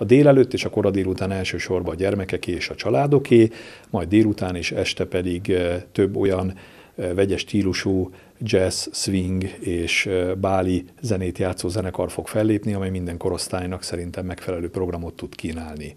A délelőtt és a kora délután elsősorban a gyermekeké és a családoké, majd délután és este pedig eh, több olyan eh, vegyes stílusú jazz, swing és eh, báli zenét játszó zenekar fog fellépni, amely minden korosztálynak szerintem megfelelő programot tud kínálni.